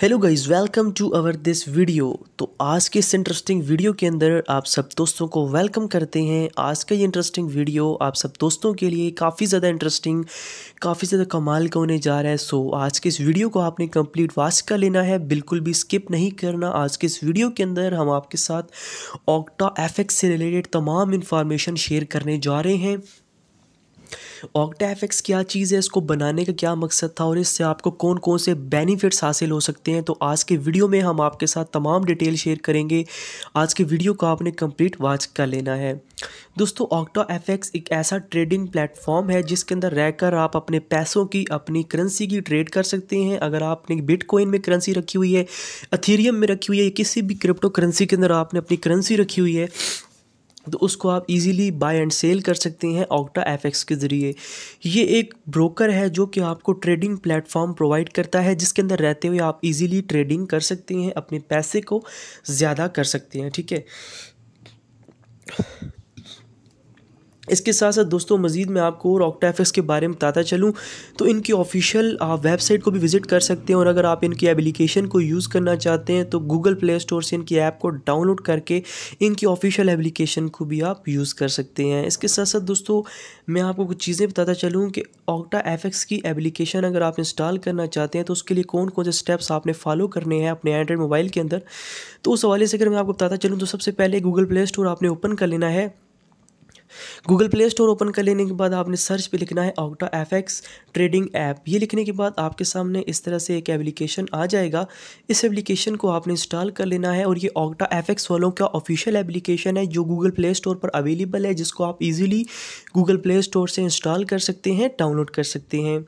hello guys welcome to our this video तो आज के इस इंटरेस्टिंग वीडियो के अंदर आप सब दोस्तों को वेलकम करते हैं आज का ये इंटरेस्टिंग वीडियो आप सब दोस्तों के लिए काफ़ी ज़्यादा इंटरेस्टिंग काफ़ी ज़्यादा कमाल का होने जा रहा है सो आज के इस वीडियो को आपने कंप्लीट वॉच कर लेना है बिल्कुल भी स्किप नहीं करना आज के इस वीडियो के अंदर हम आपके साथ ऑक्टा एफेक्ट से रिलेटेड तमाम इन्फॉर्मेशन शेयर करने जा रहे हैं ऑक्टा एफेक्स क्या चीज़ है इसको बनाने का क्या मकसद था और इससे आपको कौन कौन से बेनिफिट्स हासिल हो सकते हैं तो आज के वीडियो में हम आपके साथ तमाम डिटेल शेयर करेंगे आज के वीडियो को आपने कंप्लीट वॉच कर लेना है दोस्तों ऑक्टा एफ एक ऐसा ट्रेडिंग प्लेटफॉर्म है जिसके अंदर रहकर आप अपने पैसों की अपनी करेंसी की ट्रेड कर सकते हैं अगर आपने बिटकॉइन में करेंसी रखी हुई है अथीरियम में रखी हुई है किसी भी क्रिप्टो करेंसी के अंदर आपने अपनी करेंसी रखी हुई है तो उसको आप इजीली बाय एंड सेल कर सकते हैं ऑक्टा एफ के ज़रिए ये एक ब्रोकर है जो कि आपको ट्रेडिंग प्लेटफॉर्म प्रोवाइड करता है जिसके अंदर रहते हुए आप इजीली ट्रेडिंग कर सकते हैं अपने पैसे को ज़्यादा कर सकते हैं ठीक है इसके साथ साथ दोस्तों मजीद मैं आपको और ऑक्टा एफ के बारे में बताता चलूँ तो इनकी ऑफिशियल वेबसाइट को भी विजिट कर सकते हैं और अगर आप इनकी एप्लीकेशन को यूज़ करना चाहते हैं तो गूगल प्ले स्टोर से इनकी ऐप को डाउनलोड करके इनकी ऑफिशियल एप्लीकेशन को भी आप यूज़ कर सकते हैं इसके साथ साथ दोस्तों मैं आपको कुछ चीज़ें बताता चलूँ कि ऑक्टा एफ की एप्लीकेशन अगर आप इंस्टॉल करना चाहते हैं तो उसके लिए कौन कौन से स्टेप्स आपने फॉलो करने हैं अपने एंड्रॉइड मोबाइल के अंदर तो उस हवाले से अगर मैं आपको बताता चलूँ तो सबसे पहले गूगल प्ले स्टोर आपने ओपन कर लेना है गूगल प्ले स्टोर ओपन कर लेने के बाद आपने सर्च पे लिखना है Octa F X trading app ये लिखने के बाद आपके सामने इस तरह से एक एप्लीकेशन आ जाएगा इस एप्लीकेशन को आपने इंस्टॉल कर लेना है और ये ऑक्टा एफ एक्स वालों का ऑफिशियल एप्लीकेशन है जो गूगल प्ले स्टोर पर अवेलेबल है जिसको आप ईजिली गूगल प्ले स्टोर से इंस्टॉल कर सकते हैं डाउनलोड कर सकते हैं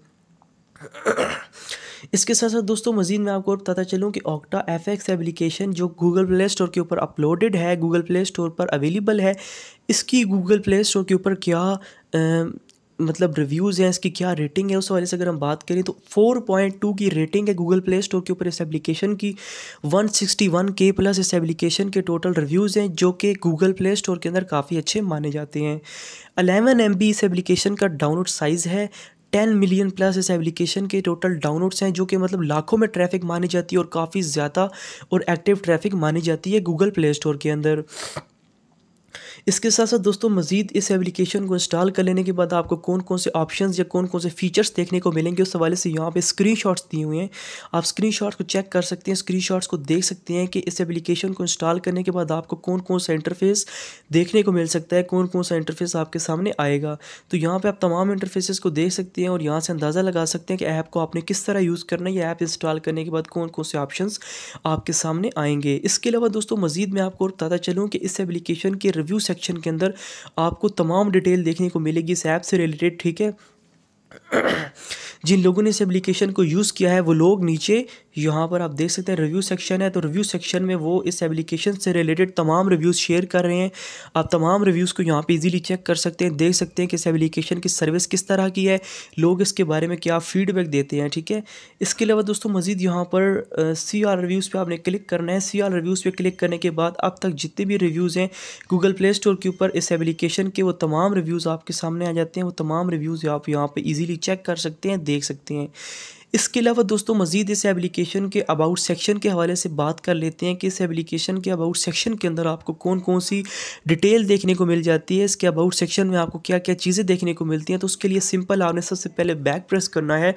इसके साथ साथ दोस्तों मजीद मैं आपको पता चलूँ कि ऑक्टा एफ एक्स एप्लीकेशन जो गूगल प्ले स्टोर के ऊपर अपलोडेड है गूगल प्ले स्टोर पर अवेलेबल है इसकी गूगल प्ले स्टोर के ऊपर क्या आ, मतलब रिव्यूज़ हैं इसकी क्या रेटिंग है उस वाले से अगर हम बात करें तो 4.2 की रेटिंग है गूगल प्ले स्टोर के ऊपर इस एप्लीकेशन की 161 के प्लस इस एप्लीकेशन के टोटल रिव्यूज़ हैं जो कि गूगल प्ले स्टोर के अंदर काफ़ी अच्छे माने जाते हैं 11 एम इस एप्लीकेशन का डाउनलोड साइज़ है टेन मिलियन प्लस इस एप्लीकेशन के टोटल डाउनलोड्स हैं जो कि मतलब लाखों में ट्रैफिक मानी जाती है और काफ़ी ज़्यादा और एक्टिव ट्रैफिक मानी जाती है गूगल प्ले स्टोर के अंदर इसके साथ साथ दोस्तों मजीद इस एप्लीकेशन को इंस्टॉल कर लेने के बाद आपको कौन कौन से ऑप्शन या कौन कौन से फीचर्स देखने को मिलेंगे उस हवाले से यहाँ पे स्क्रीन दिए हुए हैं आप स्क्रीन को चेक कर सकते हैं स्क्रीन को देख सकते हैं कि इस एप्लीकेशन को इंस्टॉल करने के बाद आपको कौन कौन सा इंटरफेस देखने को मिल सकता है कौन कौन सा इंटरफेस आपके सामने आएगा तो यहाँ पर आप तमाम इंटरफेसेस को देख सकते हैं और यहाँ से अंदाज़ा लगा सकते हैं कि ऐप को आपने किस तरह यूज़ करना है या ऐप इंस्टॉल करने के बाद कौन कौन से ऑप्शन आपके सामने आएंगे इसके अलावा दोस्तों मजीद मैं आपको बताता चलूँ कि इस एप्लीकेशन के रिव्यू सेक्शन के अंदर आपको तमाम डिटेल देखने को मिलेगी इस ऐप से रिलेटेड ठीक है जिन लोगों ने इस एप्लीकेशन को यूज़ किया है वो लोग नीचे यहाँ पर आप देख सकते हैं रिव्यू सेक्शन है तो रिव्यू सेक्शन में वो इस एप्लीकेशन से रिलेटेड तमाम रिव्यूज़ शेयर कर रहे हैं आप तमाम रिव्यूज़ को यहाँ पे इजीली चेक कर सकते हैं देख सकते हैं कि इस एप्लीकेशन की सर्विस किस तरह की है लोग इसके बारे में क्या फीडबैक देते हैं ठीक है इसके अलावा दोस्तों मजीद यहाँ पर सी आर रिव्यूज़ पर आपने क्लिक करना है सी आर रिव्यूज़ पर क्लिक करने के बाद अब तक जितने भी रिव्यूज़ हैं गूगल प्ले स्टोर के ऊपर इस एप्लीकेशन के वो तमाम रिव्यूज़ आपके सामने आ जाते हैं वो तमाम रिव्यूज़ आप यहाँ पर ईजिली चेक कर सकते हैं देख सकते हैं इसके अलावा दोस्तों मज़ीद इस एप्लीकेशन के अबाउट सेक्शन के हवाले से बात कर लेते हैं कि इस एप्लीकेशन के अबाउट सेक्शन के अंदर आपको कौन कौन सी डिटेल देखने को मिल जाती है इसके अबाउट सेक्शन में आपको क्या क्या चीज़ें देखने को मिलती हैं तो उसके लिए सिंपल आपने सबसे पहले बैक प्रेस करना है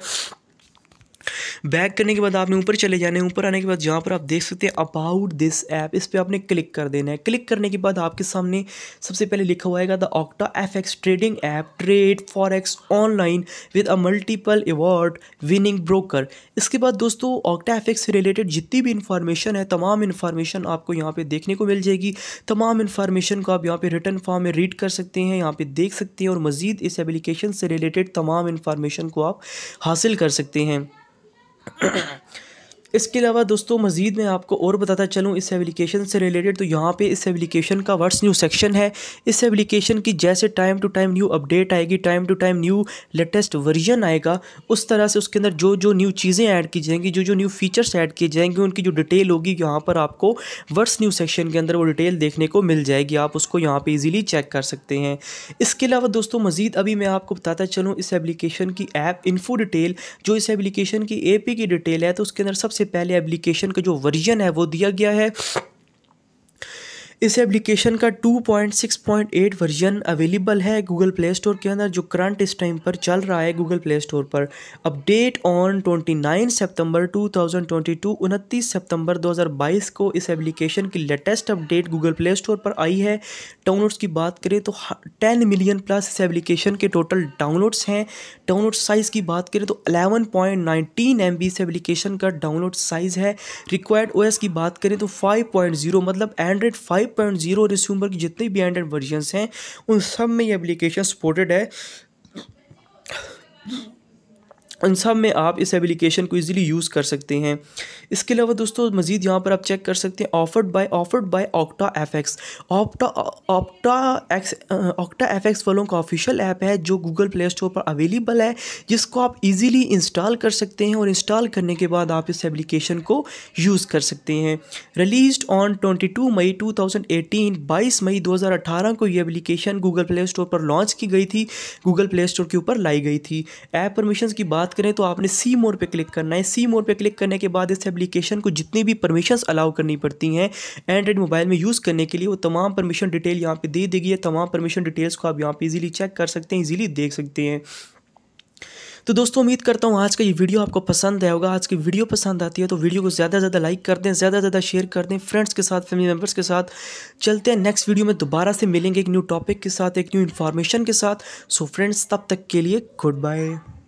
बैक करने के बाद आपने ऊपर चले जाने ऊपर आने के बाद जहाँ पर आप देख सकते हैं अबाउट दिस ऐप इस पर आपने क्लिक कर देना है क्लिक करने के बाद आपके सामने सबसे पहले लिखा हुआ है the Octa F X trading app trade forex online with a multiple award winning broker इसके बाद दोस्तों ऑक्टा एफ एक्स से रिलेटेड जितनी भी इन्फॉर्मेशन है तमाम इन्फॉर्मेशन आपको यहाँ पर देखने को मिल जाएगी तमाम इन्फॉर्मेशन को आप यहाँ पर रिटर्न फॉर्म में रीड कर सकते हैं यहाँ पर देख सकते हैं और मज़ीद इस एप्लीकेशन से रिलेटेड तमाम इन्फॉर्मेशन को आप हासिल कर सकते हैं 嗯。इसके अलावा दोस्तों मजीद मैं आपको और बताता चलूँ इस एप्लीकेशन से रिलेटेड तो यहाँ पे इस एप्लीकेशन का वर्ड्स न्यू सेक्शन है इस एप्लीकेशन की जैसे time to time new update आएगी time to time new latest version आएगा उस तरह से उसके अंदर जो जो न्यू चीज़ें ऐड की जाएंगी जो जो न्यू फीचर्स ऐड किए जाएंगे उनकी जो डिटेल होगी यहाँ पर आपको वर्ड्स न्यू सेक्शन के अंदर वो डिटेल देखने को मिल जाएगी आप उसको यहाँ पर ईजिली चेक कर सकते हैं इसके अलावा दोस्तों मजीद अभी मैं आपको बताता चलूँ इस एप्लीकेशन की ऐप इन्फो डिटेल जो इस एप्लीकेशन की ए की डिटेल है तो उसके अंदर सबसे सबसे पहले एप्लीकेशन का जो वर्जन है वो दिया गया है इस एप्लीकेशन का 2.6.8 वर्जन अवेलेबल है गूगल प्ले स्टोर के अंदर जो करंट इस टाइम पर चल रहा है गूगल प्ले स्टोर पर अपडेट ऑन 29 सितंबर 2022 29 सितंबर 2022 को इस एप्लीकेशन की latest update Google Play Store पर आई है डाउनलोड्स की बात करें तो 10 मिलियन प्लस इस एप्लीकेशन के टोटल डाउनलोड्स हैं डाउनलोड साइज़ की बात करें तो अलेवन पॉइंट इस एप्लीकेशन का डाउनलोड साइज़ है रिक्वायर्ड ओएस की बात करें तो फाइव मतलब एंड्रॉयड फाइव 5.0 और इस उम्र की जितने भी एंड्रॉइड वर्जन्स हैं उन सब में ये एप्लीकेशन सपोर्टेड है उन सब में आप इस एप्लीकेशन को इजीली यूज़ कर सकते हैं इसके अलावा दोस्तों मजीद यहाँ पर आप चेक कर सकते हैं offered by offered by Octa F X Opta Opta X Octa F X वालों का ऑफिशियल ऐप है जो गूगल प्ले स्टोर पर अवेलेबल है जिसको आप इजीली इंस्टॉल कर सकते हैं और इंस्टॉल करने के बाद आप इस एप्लीकेशन को यूज़ कर सकते हैं release on twenty two May two thousand eighteen बाईस मई दो हज़ार अठारह को यह एप्लीकेशन गूगल प्ले स्टोर पर लॉन्च की गई थी गूगल प्ले स्टोर के ऊपर लाई गई थी ऐप परमिशन की बात बात करें तो आपने सी मोर पे क्लिक करना है सी मोर पे क्लिक करने के बाद इस एप्लीकेशन को जितनी भी परमिशंस अलाउ करनी पड़ती हैं एंड्रॉइड मोबाइल में यूज़ करने के लिए वो तमाम परमिशन डिटेल यहाँ पे दे देगी है तमाम परमिशन डिटेल्स को आप यहाँ पे इजीली चेक कर सकते हैं इजीली देख सकते हैं तो दोस्तों उम्मीद करता हूँ आज का ये वीडियो आपको पसंद आया होगा आज की वीडियो पसंद आती है तो वीडियो को ज़्यादा से ज़्यादा लाइक कर दें ज़्यादा से ज़्यादा शेयर कर दें फ्रेंड्स के साथ फैमिली मेम्बर्स के साथ चलते हैं नेक्स्ट वीडियो में दोबारा से मिलेंगे एक न्यू टॉपिक के साथ एक न्यू इन्फॉर्मेशन के साथ सो फ्रेंड्स तब तक के लिए गुड बाय